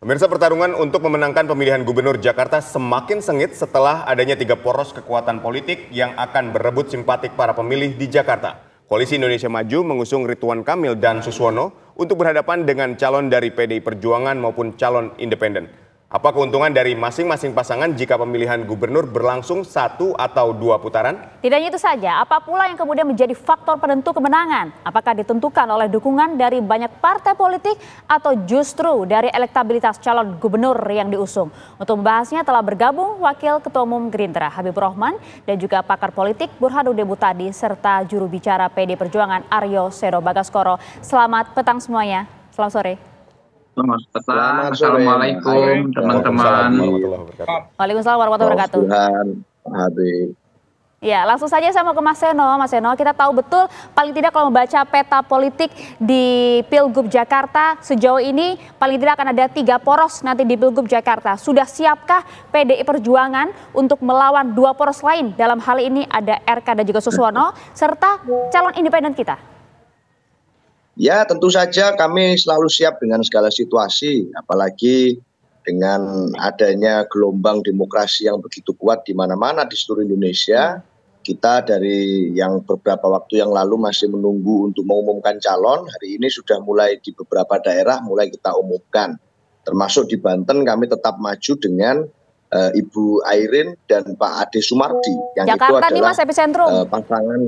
Pemirsa pertarungan untuk memenangkan pemilihan gubernur Jakarta semakin sengit setelah adanya tiga poros kekuatan politik yang akan berebut simpatik para pemilih di Jakarta. Koalisi Indonesia Maju mengusung Rituan Kamil dan Suswono untuk berhadapan dengan calon dari PDI Perjuangan maupun calon independen. Apa keuntungan dari masing-masing pasangan jika pemilihan gubernur berlangsung satu atau dua putaran? Tidak hanya itu saja, apa pula yang kemudian menjadi faktor penentu kemenangan? Apakah ditentukan oleh dukungan dari banyak partai politik atau justru dari elektabilitas calon gubernur yang diusung? Untuk membahasnya telah bergabung Wakil Ketua Umum Gerindra Habib Rohman dan juga pakar politik Burhanuddin Butadi serta juru bicara PD Perjuangan Aryo Sero Bagaskoro. Selamat petang semuanya. Selamat sore. Selamat petang. Assalamualaikum teman-teman. Waalaikumsalam warahmatullahi wabarakatuh. Ya, langsung saja saya mau ke Mas Seno. Mas Seno, kita tahu betul paling tidak kalau membaca peta politik di Pilgub Jakarta sejauh ini paling tidak akan ada tiga poros nanti di Pilgub Jakarta. Sudah siapkah PDI Perjuangan untuk melawan dua poros lain dalam hal ini ada RK dan juga Suswono serta calon independen kita? Ya tentu saja kami selalu siap dengan segala situasi, apalagi dengan adanya gelombang demokrasi yang begitu kuat di mana-mana di seluruh Indonesia. Kita dari yang beberapa waktu yang lalu masih menunggu untuk mengumumkan calon, hari ini sudah mulai di beberapa daerah mulai kita umumkan. Termasuk di Banten kami tetap maju dengan uh, Ibu Airin dan Pak Ade Sumardi yang Jakarta itu adalah nih, Mas, epicentrum. uh, pasangan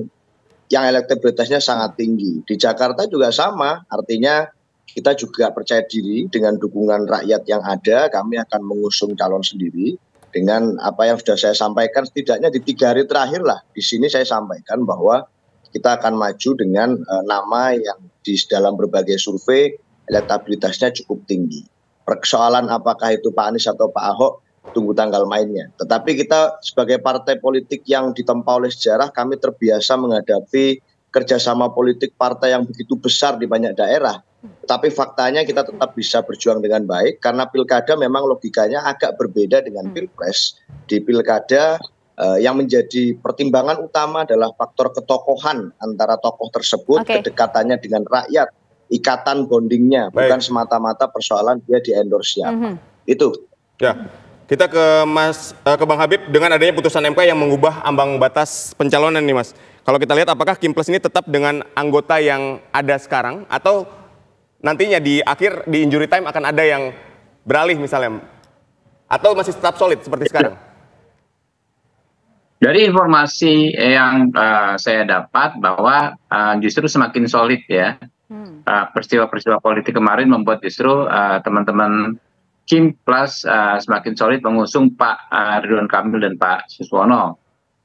yang elektabilitasnya sangat tinggi. Di Jakarta juga sama, artinya kita juga percaya diri dengan dukungan rakyat yang ada, kami akan mengusung calon sendiri dengan apa yang sudah saya sampaikan setidaknya di tiga hari terakhir lah di sini saya sampaikan bahwa kita akan maju dengan e, nama yang di dalam berbagai survei elektabilitasnya cukup tinggi. Persoalan apakah itu Pak Anies atau Pak Ahok tunggu tanggal mainnya. Tetapi kita sebagai partai politik yang ditempa oleh sejarah, kami terbiasa menghadapi kerjasama politik partai yang begitu besar di banyak daerah. Tapi faktanya kita tetap bisa berjuang dengan baik karena pilkada memang logikanya agak berbeda dengan hmm. pilpres. Di pilkada eh, yang menjadi pertimbangan utama adalah faktor ketokohan antara tokoh tersebut, okay. kedekatannya dengan rakyat, ikatan bondingnya, baik. bukan semata-mata persoalan dia di endorse siapa. Mm -hmm. Itu. Ya. Kita ke Mas uh, ke Bang Habib dengan adanya putusan MK yang mengubah ambang batas pencalonan nih Mas. Kalau kita lihat apakah Kim Plus ini tetap dengan anggota yang ada sekarang atau nantinya di akhir di injury time akan ada yang beralih misalnya atau masih tetap solid seperti sekarang? Dari informasi yang uh, saya dapat bahwa uh, justru semakin solid ya hmm. peristiwa-peristiwa uh, politik kemarin membuat justru teman-teman uh, teman -teman Nasdem plus uh, semakin solid mengusung Pak uh, Ridwan Kamil dan Pak Siswono.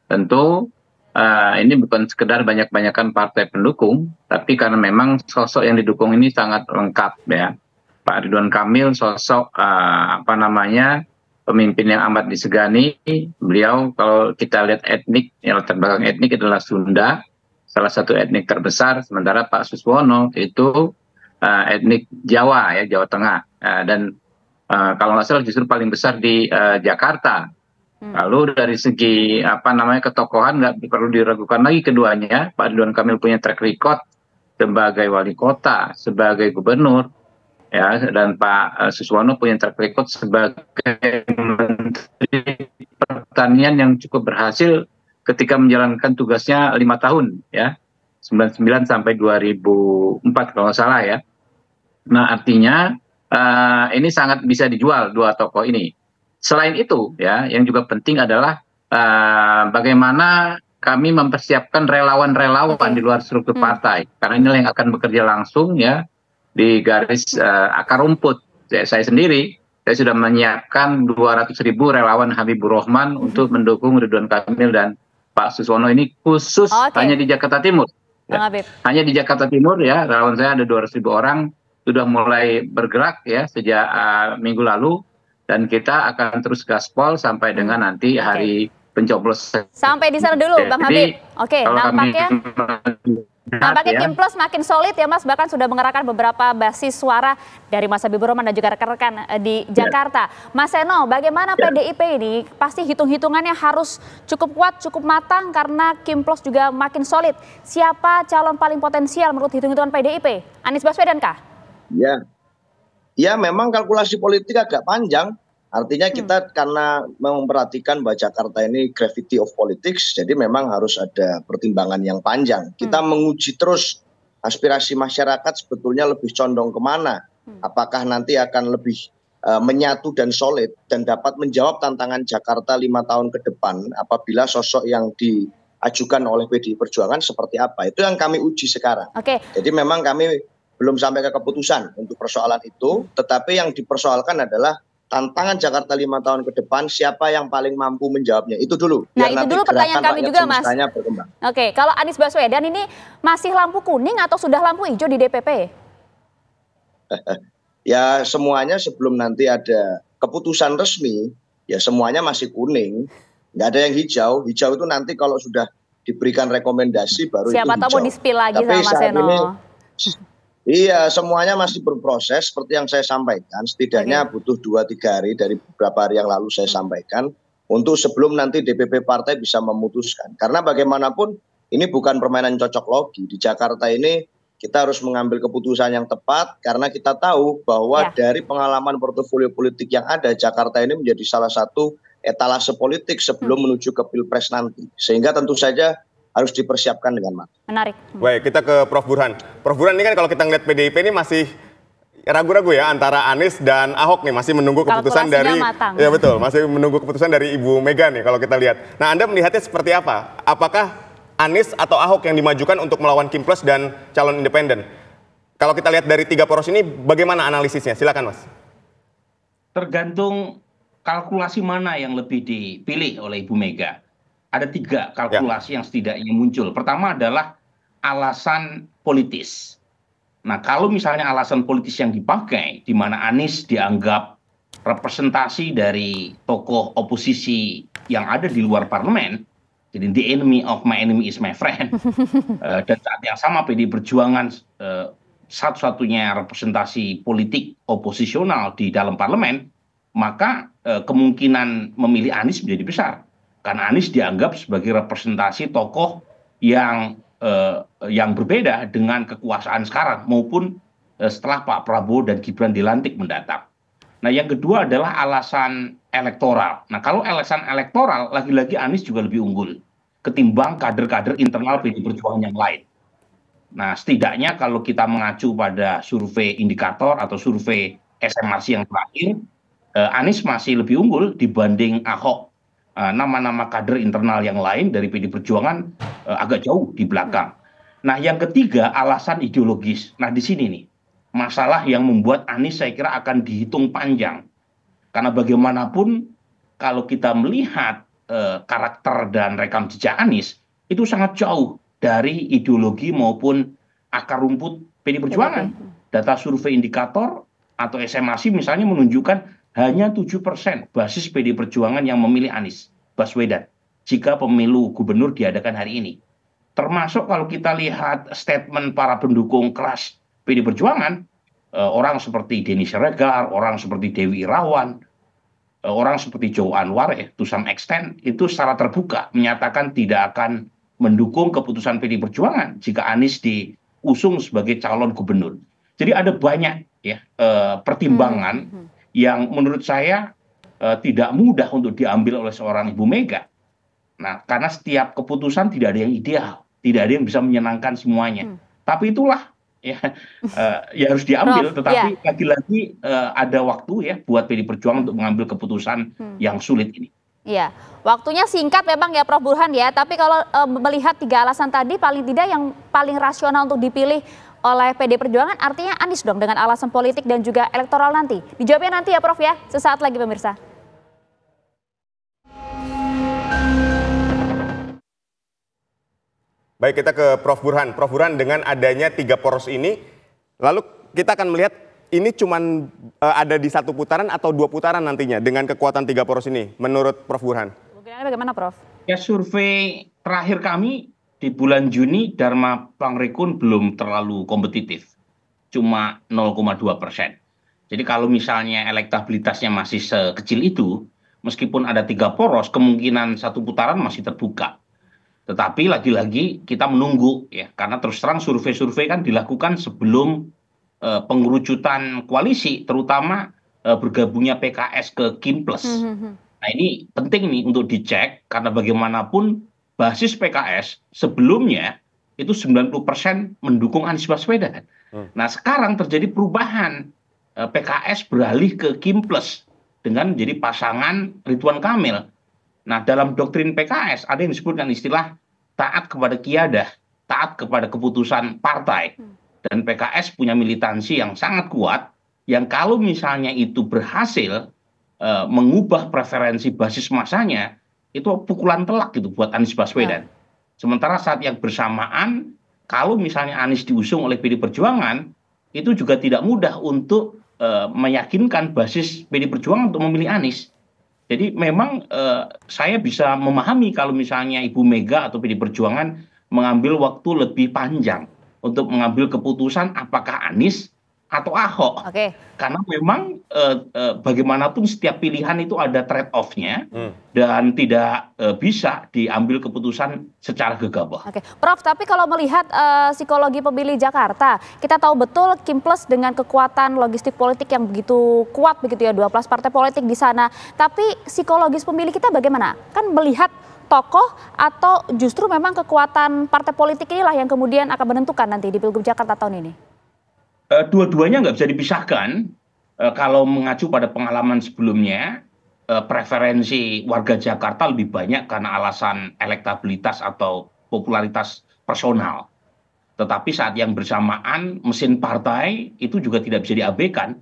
Tentu uh, ini bukan sekedar banyak-banyakan partai pendukung, tapi karena memang sosok yang didukung ini sangat lengkap ya. Pak Ridwan Kamil sosok uh, apa namanya pemimpin yang amat disegani. Beliau kalau kita lihat etnik, yang latar belakang etnik adalah Sunda, salah satu etnik terbesar. Sementara Pak Suswono itu uh, etnik Jawa ya Jawa Tengah uh, dan Eh, kalau nggak salah justru paling besar di uh, Jakarta. Hmm. Lalu dari segi apa namanya ketokohan nggak perlu diragukan lagi keduanya. Pak Ridwan Kamil punya track record sebagai wali kota, sebagai gubernur, ya dan Pak eh, Suswono punya track record sebagai menteri pertanian yang cukup berhasil ketika menjalankan tugasnya lima tahun ya 99 sampai 2004 kalau nggak salah ya. Nah artinya uh, ini sangat bisa dijual dua tokoh ini. Selain itu ya yang juga penting adalah uh, bagaimana kami mempersiapkan relawan-relawan okay. di luar struktur hmm. partai karena ini yang akan bekerja langsung ya di garis uh, akar rumput. Ya, saya sendiri saya sudah menyiapkan 200 ribu relawan Habibur Rahman hmm. untuk mendukung Ridwan Kamil dan Pak Suswono ini khusus okay. hanya di Jakarta Timur. Ya. Hanya di Jakarta Timur ya relawan saya ada 200 ribu orang sudah mulai bergerak ya sejak uh, minggu lalu dan kita akan terus gaspol sampai dengan nanti okay. hari pencoblosan. Sampai di sana dulu Bang Habib. Oke, okay, nampaknya Nampaknya ya. Kim Plus makin solid ya Mas, bahkan sudah mengerahkan beberapa basis suara dari Mas Habibur Rahman dan juga rekan-rekan eh, di ya. Jakarta. Ya. Mas Seno, bagaimana ya. PDIP ini pasti hitung-hitungannya harus cukup kuat, cukup matang karena Kim Plus juga makin solid. Siapa calon paling potensial menurut hitung-hitungan PDIP? Anies Baswedan kah? Ya, ya memang kalkulasi politik agak panjang. Artinya kita hmm. karena memperhatikan bahwa Jakarta ini gravity of politics, jadi memang harus ada pertimbangan yang panjang. Hmm. Kita menguji terus aspirasi masyarakat sebetulnya lebih condong kemana. Hmm. Apakah nanti akan lebih uh, menyatu dan solid dan dapat menjawab tantangan Jakarta lima tahun ke depan apabila sosok yang di ajukan oleh PDI Perjuangan seperti apa. Itu yang kami uji sekarang. Okay. Jadi memang kami belum sampai ke keputusan untuk persoalan itu, tetapi yang dipersoalkan adalah tantangan Jakarta lima tahun ke depan siapa yang paling mampu menjawabnya itu dulu. Nah itu dulu pertanyaan kami juga mas. Berkembang. Oke kalau Anies Baswedan ini masih lampu kuning atau sudah lampu hijau di DPP? ya semuanya sebelum nanti ada keputusan resmi ya semuanya masih kuning nggak ada yang hijau hijau itu nanti kalau sudah diberikan rekomendasi baru siapa itu tahu mau di lagi Tapi sama Mas Eno. Ini, Iya, semuanya masih berproses seperti yang saya sampaikan. Setidaknya butuh 2-3 hari dari beberapa hari yang lalu saya hmm. sampaikan untuk sebelum nanti DPP partai bisa memutuskan. Karena bagaimanapun ini bukan permainan cocok logi. Di Jakarta ini kita harus mengambil keputusan yang tepat karena kita tahu bahwa ya. dari pengalaman portofolio politik yang ada Jakarta ini menjadi salah satu etalase politik sebelum hmm. menuju ke Pilpres nanti. Sehingga tentu saja harus dipersiapkan dengan matang. Menarik. Hmm. Baik, kita ke Prof Burhan. Prof Burhan ini kan kalau kita ngeliat PDIP ini masih ragu-ragu ya antara Anies dan Ahok nih masih menunggu keputusan dari matang. ya betul masih menunggu keputusan dari Ibu Mega nih kalau kita lihat. Nah Anda melihatnya seperti apa? Apakah Anies atau Ahok yang dimajukan untuk melawan Kim Plus dan calon independen? Kalau kita lihat dari tiga poros ini bagaimana analisisnya? Silakan Mas. Tergantung kalkulasi mana yang lebih dipilih oleh Ibu Mega ada tiga kalkulasi ya. yang setidaknya muncul. Pertama adalah alasan politis. Nah, kalau misalnya alasan politis yang dipakai, di mana Anies dianggap representasi dari tokoh oposisi yang ada di luar parlemen, jadi the enemy of my enemy is my friend, eh, dan saat yang sama PD Perjuangan eh, satu-satunya representasi politik oposisional di dalam parlemen, maka eh, kemungkinan memilih Anies menjadi besar karena Anies dianggap sebagai representasi tokoh yang eh, yang berbeda dengan kekuasaan sekarang maupun eh, setelah Pak Prabowo dan Gibran dilantik mendatang. Nah, yang kedua adalah alasan elektoral. Nah, kalau alasan elektoral lagi-lagi Anies juga lebih unggul ketimbang kader-kader internal PD Perjuangan yang lain. Nah, setidaknya kalau kita mengacu pada survei indikator atau survei SMRC yang terakhir, eh, Anies masih lebih unggul dibanding Ahok Eh, nama-nama kader internal yang lain dari PD Perjuangan eh, agak jauh di belakang. Nah, yang ketiga alasan ideologis. Nah, di sini nih masalah yang membuat Anies saya kira akan dihitung panjang. Karena bagaimanapun kalau kita melihat uh, karakter dan rekam jejak Anies itu sangat jauh dari ideologi maupun akar rumput PD Perjuangan. Data survei indikator atau SMAC misalnya menunjukkan hanya 7% basis PD Perjuangan yang memilih Anies Baswedan jika pemilu gubernur diadakan hari ini. Termasuk kalau kita lihat statement para pendukung keras PD Perjuangan, eh, orang seperti Denny Siregar, orang seperti Dewi Irawan, eh, orang seperti Joe Anwar eh, to some extent itu secara terbuka menyatakan tidak akan mendukung keputusan PD Perjuangan jika Anies diusung sebagai calon gubernur. Jadi ada banyak ya eh, pertimbangan hmm, hmm, hmm yang menurut saya eh, tidak mudah untuk diambil oleh seorang Ibu Mega. Nah, karena setiap keputusan tidak ada yang ideal, tidak ada yang bisa menyenangkan semuanya. Hmm. Tapi itulah ya, e, ya harus diambil. Prof, tetapi ya. lagi-lagi e, ada waktu ya buat PD Perjuangan untuk mengambil keputusan hmm. yang sulit ini. Iya, waktunya singkat memang ya Prof Burhan ya. Tapi kalau e, melihat tiga alasan tadi, paling tidak yang paling rasional untuk dipilih oleh PD Perjuangan artinya Anies dong dengan alasan politik dan juga elektoral nanti. Dijawabnya nanti ya Prof ya, sesaat lagi pemirsa. Baik, kita ke Prof. Burhan. Prof. Burhan, dengan adanya tiga poros ini, lalu kita akan melihat ini cuman uh, ada di satu putaran atau dua putaran nantinya dengan kekuatan tiga poros ini, menurut Prof. Burhan. Bagaimana, Prof? Ya, survei terakhir kami di bulan Juni Dharma Pangrekun belum terlalu kompetitif, cuma 0,2 persen. Jadi kalau misalnya elektabilitasnya masih sekecil itu, meskipun ada tiga poros, kemungkinan satu putaran masih terbuka. Tetapi lagi-lagi kita menunggu ya, karena terus terang survei-survei kan dilakukan sebelum e, pengerucutan koalisi, terutama eh, bergabungnya PKS ke Kim Plus. Hmm, hmm, hmm. Nah ini penting nih untuk dicek karena bagaimanapun basis PKS sebelumnya itu 90% mendukung Anies Baswedan. Hmm. Nah, sekarang terjadi perubahan. Eh, PKS beralih ke Kim Plus dengan menjadi pasangan Ridwan Kamil. Nah, dalam doktrin PKS ada yang disebutkan istilah taat kepada kiadah, taat kepada keputusan partai. Hmm. Dan PKS punya militansi yang sangat kuat yang kalau misalnya itu berhasil e, mengubah preferensi basis masanya, itu pukulan telak gitu buat Anies Baswedan. Ya. Sementara saat yang bersamaan kalau misalnya Anies diusung oleh PD Perjuangan itu juga tidak mudah untuk e, meyakinkan basis PD Perjuangan untuk memilih Anies. Jadi memang e, saya bisa memahami kalau misalnya Ibu Mega atau PD Perjuangan mengambil waktu lebih panjang untuk mengambil keputusan apakah Anies atau Ahok. Okay. Karena memang e, e, bagaimanapun setiap pilihan itu ada trade off-nya hmm. dan tidak e, bisa diambil keputusan secara gegabah. Oke, okay. Prof. Tapi kalau melihat e, psikologi pemilih Jakarta, kita tahu betul Kim Plus dengan kekuatan logistik politik yang begitu kuat begitu ya 12 partai politik di sana. Tapi psikologis pemilih kita bagaimana? Kan melihat tokoh atau justru memang kekuatan partai politik inilah yang kemudian akan menentukan nanti di Pilgub Jakarta tahun ini? Eh, dua-duanya nggak bisa dipisahkan eh, kalau mengacu pada pengalaman sebelumnya eh, preferensi warga Jakarta lebih banyak karena alasan elektabilitas atau popularitas personal. Tetapi saat yang bersamaan mesin partai itu juga tidak bisa diabaikan,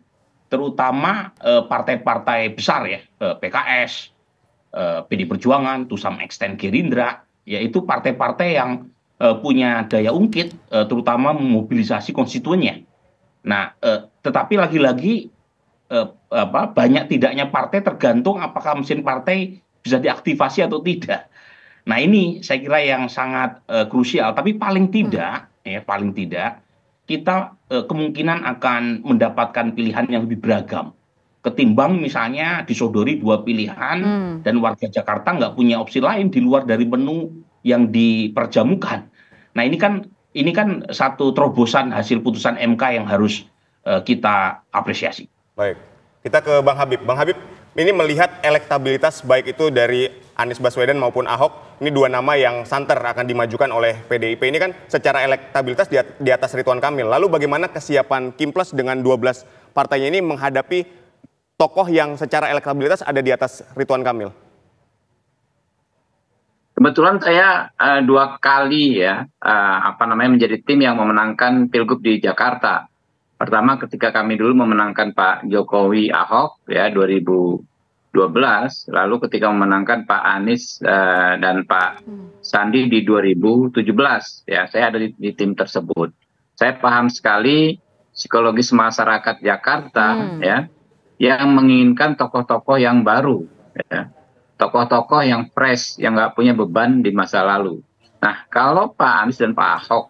terutama partai-partai besar ya, PKS, PD Perjuangan, Tusam, Extend, Gerindra, yaitu partai-partai yang punya daya ungkit, terutama memobilisasi konstituennya Nah, eh, tetapi lagi-lagi eh, apa banyak tidaknya partai tergantung apakah mesin partai bisa diaktifasi atau tidak. Nah, ini saya kira yang sangat eh, krusial, tapi paling tidak hmm. ya paling tidak kita eh, kemungkinan akan mendapatkan pilihan yang lebih beragam ketimbang misalnya disodori dua pilihan hmm. dan warga Jakarta nggak punya opsi lain di luar dari menu yang diperjamukan. Nah, ini kan ini kan satu terobosan hasil putusan MK yang harus uh, kita apresiasi. Baik, kita ke Bang Habib. Bang Habib, ini melihat elektabilitas baik itu dari Anies Baswedan maupun Ahok, ini dua nama yang santer akan dimajukan oleh PDIP. Ini kan secara elektabilitas di atas Rituan Kamil. Lalu bagaimana kesiapan Kim Plus dengan 12 partainya ini menghadapi tokoh yang secara elektabilitas ada di atas Rituan Kamil? Kebetulan saya uh, dua kali ya uh, apa namanya menjadi tim yang memenangkan pilgub di Jakarta. Pertama ketika kami dulu memenangkan Pak Jokowi Ahok ya 2012, lalu ketika memenangkan Pak Anies uh, dan Pak Sandi di 2017 ya saya ada di, di tim tersebut. Saya paham sekali psikologis masyarakat Jakarta hmm. ya yang menginginkan tokoh-tokoh yang baru. Ya tokoh-tokoh yang fresh, yang nggak punya beban di masa lalu. Nah, kalau Pak Anies dan Pak Ahok,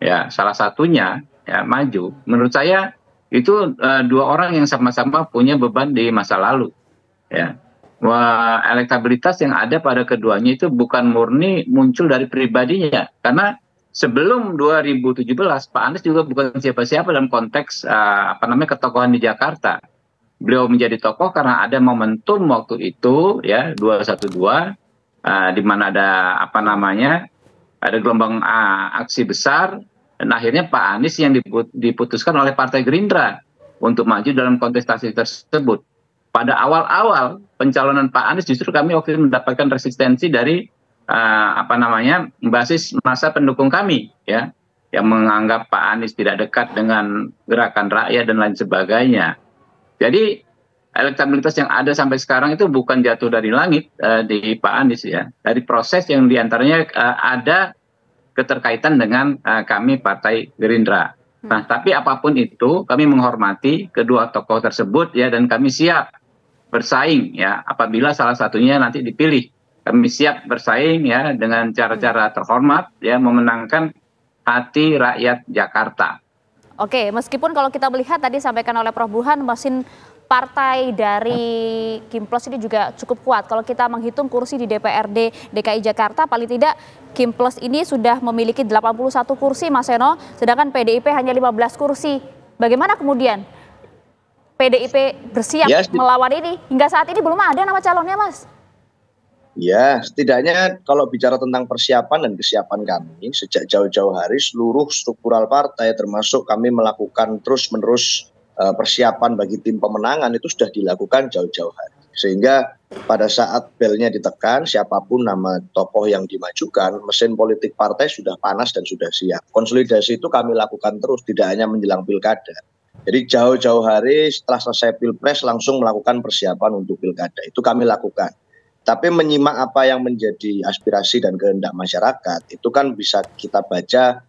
ya salah satunya ya maju, menurut saya itu uh, dua orang yang sama-sama punya beban di masa lalu, ya. Wah, elektabilitas yang ada pada keduanya itu bukan murni muncul dari pribadinya, karena sebelum 2017 Pak Anies juga bukan siapa-siapa dalam konteks uh, apa namanya ketokohan di Jakarta beliau menjadi tokoh karena ada momentum waktu itu ya 212 uh, ah, di mana ada apa namanya ada gelombang uh, aksi besar dan akhirnya Pak Anies yang diputuskan oleh Partai Gerindra untuk maju dalam kontestasi tersebut. Pada awal-awal pencalonan Pak Anies justru kami waktu itu mendapatkan resistensi dari uh, apa namanya basis masa pendukung kami ya yang menganggap Pak Anies tidak dekat dengan gerakan rakyat dan lain sebagainya. Jadi elektabilitas yang ada sampai sekarang itu bukan jatuh dari langit uh, di Pak Anies ya, dari proses yang diantaranya uh, ada keterkaitan dengan uh, kami Partai Gerindra. Hmm. Nah, tapi apapun itu kami menghormati kedua tokoh tersebut ya dan kami siap bersaing ya apabila salah satunya nanti dipilih. Kami siap bersaing ya dengan cara-cara terhormat ya memenangkan hati rakyat Jakarta. Oke, meskipun kalau kita melihat tadi sampaikan oleh Prof Buhan, mesin partai dari ya. Kimplos ini juga cukup kuat. Kalau kita menghitung kursi di DPRD DKI Jakarta, paling tidak Kimplos ini sudah memiliki 81 kursi, Mas Eno, sedangkan PDIP hanya 15 kursi. Bagaimana kemudian PDIP bersiap yes. melawan ini? Hingga saat ini belum ada nama calonnya, Mas. Ya, setidaknya kalau bicara tentang persiapan dan kesiapan kami sejak jauh-jauh hari seluruh struktural partai termasuk kami melakukan terus-menerus eh, persiapan bagi tim pemenangan itu sudah dilakukan jauh-jauh hari. Sehingga pada saat belnya ditekan siapapun nama tokoh yang dimajukan, mesin politik partai sudah panas dan sudah siap. Konsolidasi itu kami lakukan terus tidak hanya menjelang pilkada. Jadi jauh-jauh hari setelah selesai pilpres langsung melakukan persiapan untuk pilkada. Itu kami lakukan tapi menyimak apa yang menjadi aspirasi dan kehendak masyarakat itu kan bisa kita baca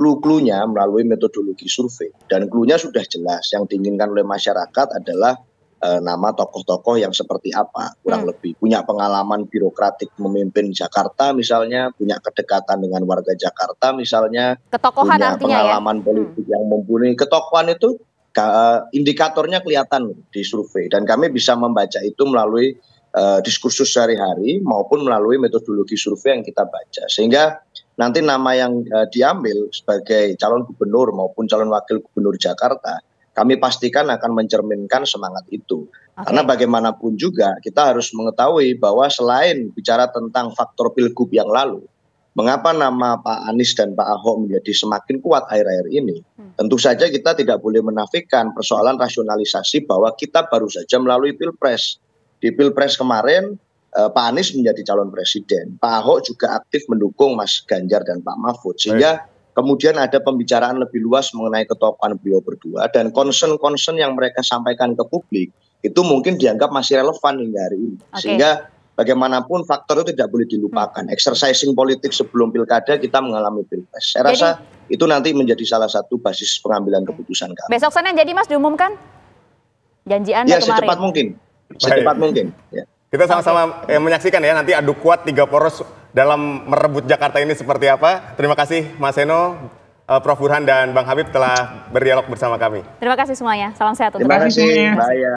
klu-klunya eh, uh, melalui metodologi survei dan clue-nya sudah jelas yang diinginkan oleh masyarakat adalah uh, nama tokoh-tokoh yang seperti apa kurang hmm. lebih punya pengalaman birokratik memimpin Jakarta misalnya punya kedekatan dengan warga Jakarta misalnya ketokohan punya ya? pengalaman ya? politik yang mempunyai ketokohan itu uh, indikatornya kelihatan di survei dan kami bisa membaca itu melalui Eh, diskursus sehari-hari maupun melalui metodologi survei yang kita baca. Sehingga nanti nama yang uh, diambil sebagai calon gubernur maupun calon wakil gubernur Jakarta, kami pastikan akan mencerminkan semangat itu. Okay. Karena bagaimanapun juga kita harus mengetahui bahwa selain bicara tentang faktor pilgub yang lalu, mengapa nama Pak Anies dan Pak Ahok menjadi semakin kuat akhir-akhir ini? Hmm. Tentu saja kita tidak boleh menafikan persoalan rasionalisasi bahwa kita baru saja melalui pilpres di Pilpres kemarin eh, Pak Anies menjadi calon presiden. Pak Ahok juga aktif mendukung Mas Ganjar dan Pak Mahfud. Sehingga Baik. kemudian ada pembicaraan lebih luas mengenai ketokohan beliau berdua dan concern-concern yang mereka sampaikan ke publik itu mungkin dianggap masih relevan hingga hari ini. Okay. Sehingga bagaimanapun faktor itu tidak boleh dilupakan. Hmm. Exercising politik sebelum pilkada kita mengalami pilpres. Saya jadi, rasa itu nanti menjadi salah satu basis pengambilan keputusan kami. Besok Senin jadi Mas diumumkan? Janji Anda ya, kemarin. Ya secepat mungkin secepat Baik. mungkin. Ya. Kita sama-sama okay. Eh, menyaksikan ya nanti adu kuat tiga poros dalam merebut Jakarta ini seperti apa. Terima kasih Mas Eno, eh, Prof Burhan dan Bang Habib telah berdialog bersama kami. Terima kasih semuanya. Salam sehat untuk Terima kasih. Bye. Ya.